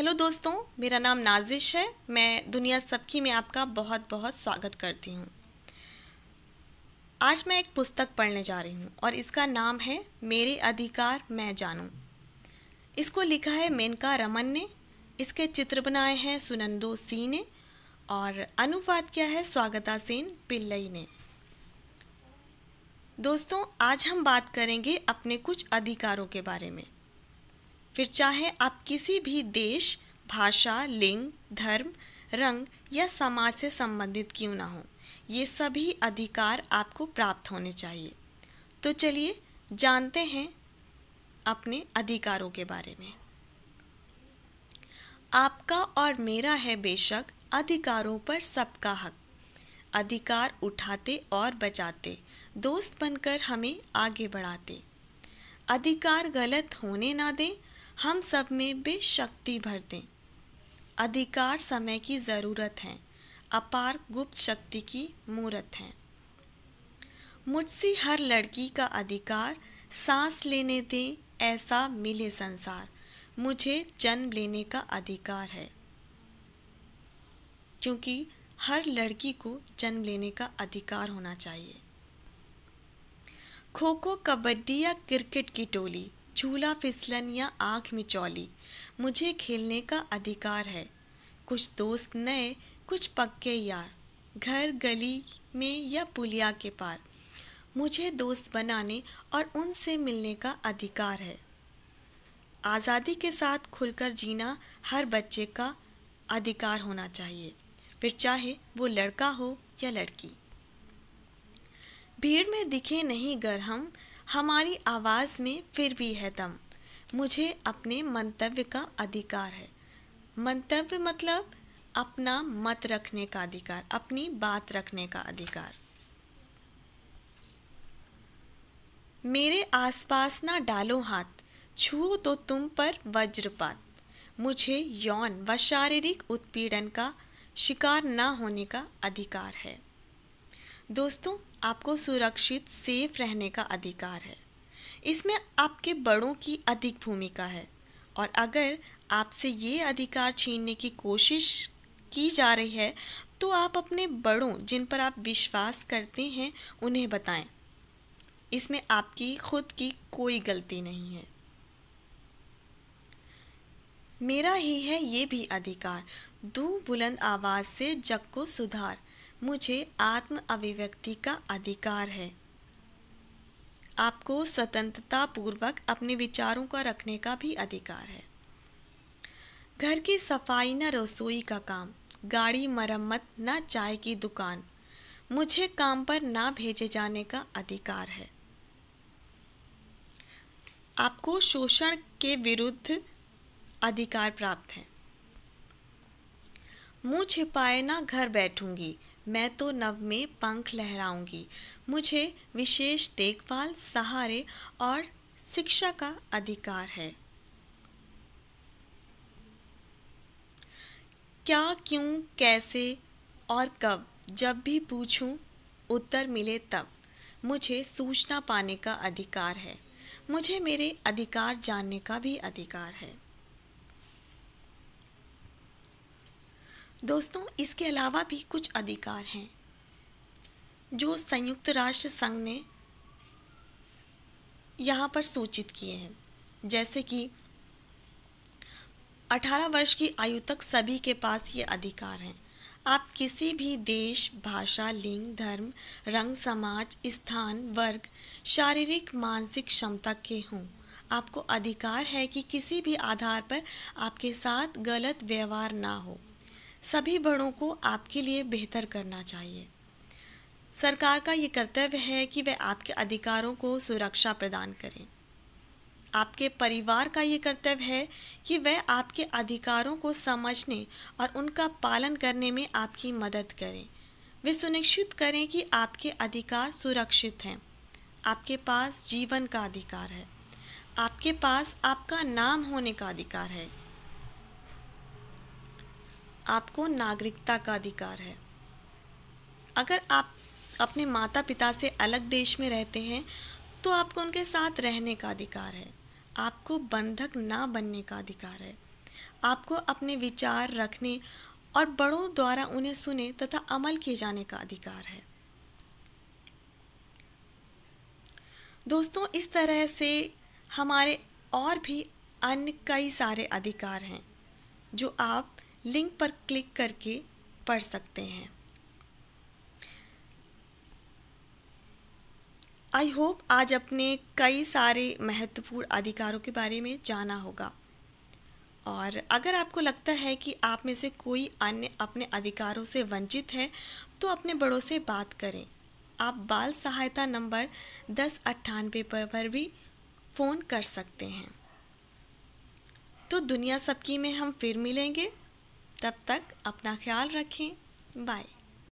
hello दोस्तों मेरा नाम नाजिश है मैं दुनिया सबकी में आपका बहुत बहुत स्वागत करती हूँ आज मैं एक पुस्तक पढ़ने जा रही हूँ और इसका नाम है मेरे अधिकार मैं जानूँ इसको लिखा है मेनका रमन ने इसके चित्र बनाए हैं सुनंदो सी ने और अनुवाद किया है स्वागता सेन पिल्लई ने दोस्तों आज हम बात करेंगे अपने कुछ अधिकारों के बारे में फिर चाहे आप किसी भी देश भाषा लिंग धर्म रंग या समाज से संबंधित क्यों ना हो ये सभी अधिकार आपको प्राप्त होने चाहिए तो चलिए जानते हैं अपने अधिकारों के बारे में आपका और मेरा है बेशक अधिकारों पर सबका हक अधिकार उठाते और बचाते दोस्त बनकर हमें आगे बढ़ाते अधिकार गलत होने ना दें हम सब में भी शक्ति भर दें अधिकार समय की ज़रूरत है अपार गुप्त शक्ति की मूर्त है मुझसे हर लड़की का अधिकार सांस लेने दे ऐसा मिले संसार मुझे जन्म लेने का अधिकार है क्योंकि हर लड़की को जन्म लेने का अधिकार होना चाहिए खो खो कबड्डी या क्रिकेट की टोली झूला फिसलन या आँख मिचौली मुझे खेलने का अधिकार है कुछ दोस्त नए कुछ पक्के यार घर गली में या पुलिया के पार मुझे दोस्त बनाने और उनसे मिलने का अधिकार है आज़ादी के साथ खुलकर जीना हर बच्चे का अधिकार होना चाहिए फिर चाहे वो लड़का हो या लड़की भीड़ में दिखे नहीं गर हम हमारी आवाज़ में फिर भी है दम मुझे अपने मंतव्य का अधिकार है मंतव्य मतलब अपना मत रखने का अधिकार अपनी बात रखने का अधिकार मेरे आसपास ना डालो हाथ छुओ तो तुम पर वज्रपात मुझे यौन व शारीरिक उत्पीड़न का शिकार ना होने का अधिकार है दोस्तों आपको सुरक्षित सेफ रहने का अधिकार है इसमें आपके बड़ों की अधिक भूमिका है और अगर आपसे ये अधिकार छीनने की कोशिश की जा रही है तो आप अपने बड़ों जिन पर आप विश्वास करते हैं उन्हें बताएं इसमें आपकी खुद की कोई गलती नहीं है मेरा ही है ये भी अधिकार दो बुलंद आवाज़ से जग को सुधार मुझे आत्म अभिव्यक्ति का अधिकार है आपको स्वतंत्रता पूर्वक अपने विचारों का रखने का भी अधिकार है घर की सफाई न रसोई का काम गाड़ी मरम्मत न चाय की दुकान मुझे काम पर ना भेजे जाने का अधिकार है आपको शोषण के विरुद्ध अधिकार प्राप्त है मुंह छिपाए ना घर बैठूंगी मैं तो नव में पंख लहराऊंगी मुझे विशेष देखभाल सहारे और शिक्षा का अधिकार है क्या क्यों कैसे और कब जब भी पूछूं उत्तर मिले तब मुझे सूचना पाने का अधिकार है मुझे मेरे अधिकार जानने का भी अधिकार है दोस्तों इसके अलावा भी कुछ अधिकार हैं जो संयुक्त राष्ट्र संघ ने यहाँ पर सूचित किए हैं जैसे कि 18 वर्ष की आयु तक सभी के पास ये अधिकार हैं आप किसी भी देश भाषा लिंग धर्म रंग समाज स्थान वर्ग शारीरिक मानसिक क्षमता के हों आपको अधिकार है कि किसी भी आधार पर आपके साथ गलत व्यवहार ना हो सभी बड़ों को आपके लिए बेहतर करना चाहिए सरकार का ये कर्तव्य है कि वह आपके अधिकारों को सुरक्षा प्रदान करें आपके परिवार का ये कर्तव्य है कि वह आपके अधिकारों को समझने और उनका पालन करने में आपकी मदद करें वे सुनिश्चित करें कि आपके अधिकार सुरक्षित हैं आपके पास जीवन का अधिकार है आपके पास आपका नाम होने का अधिकार है आपको नागरिकता का अधिकार है अगर आप अपने माता पिता से अलग देश में रहते हैं तो आपको उनके साथ रहने का अधिकार है आपको बंधक ना बनने का अधिकार है आपको अपने विचार रखने और बड़ों द्वारा उन्हें सुने तथा अमल किए जाने का अधिकार है दोस्तों इस तरह से हमारे और भी अन्य कई सारे अधिकार हैं जो आप लिंक पर क्लिक करके पढ़ सकते हैं आई होप आज अपने कई सारे महत्वपूर्ण अधिकारों के बारे में जाना होगा और अगर आपको लगता है कि आप में से कोई अन्य अपने अधिकारों से वंचित है तो अपने बड़ों से बात करें आप बाल सहायता नंबर दस अट्ठानबे पर भी फ़ोन कर सकते हैं तो दुनिया सबकी में हम फिर मिलेंगे तब तक अपना ख्याल रखें बाय